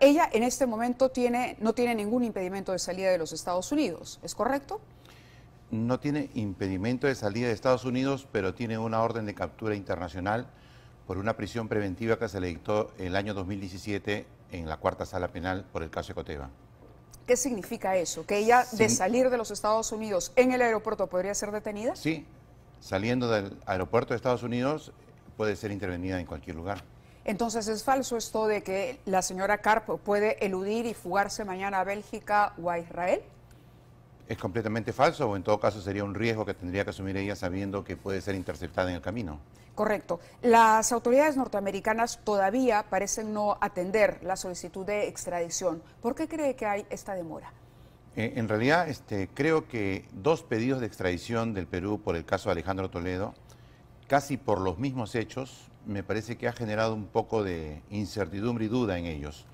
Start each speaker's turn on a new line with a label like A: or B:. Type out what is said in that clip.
A: ella en este momento tiene, no tiene ningún impedimento de salida de los Estados Unidos, ¿es correcto?
B: No tiene impedimento de salida de Estados Unidos, pero tiene una orden de captura internacional por una prisión preventiva que se le dictó el año 2017 en la cuarta sala penal por el caso Ecoteva.
A: ¿Qué significa eso? ¿Que ella de salir de los Estados Unidos en el aeropuerto podría ser detenida?
B: Sí, saliendo del aeropuerto de Estados Unidos puede ser intervenida en cualquier lugar.
A: Entonces, ¿es falso esto de que la señora Carp puede eludir y fugarse mañana a Bélgica o a Israel?
B: Es completamente falso, o en todo caso sería un riesgo que tendría que asumir ella sabiendo que puede ser interceptada en el camino.
A: Correcto. Las autoridades norteamericanas todavía parecen no atender la solicitud de extradición. ¿Por qué cree que hay esta demora?
B: Eh, en realidad, este, creo que dos pedidos de extradición del Perú por el caso de Alejandro Toledo casi por los mismos hechos, me parece que ha generado un poco de incertidumbre y duda en ellos.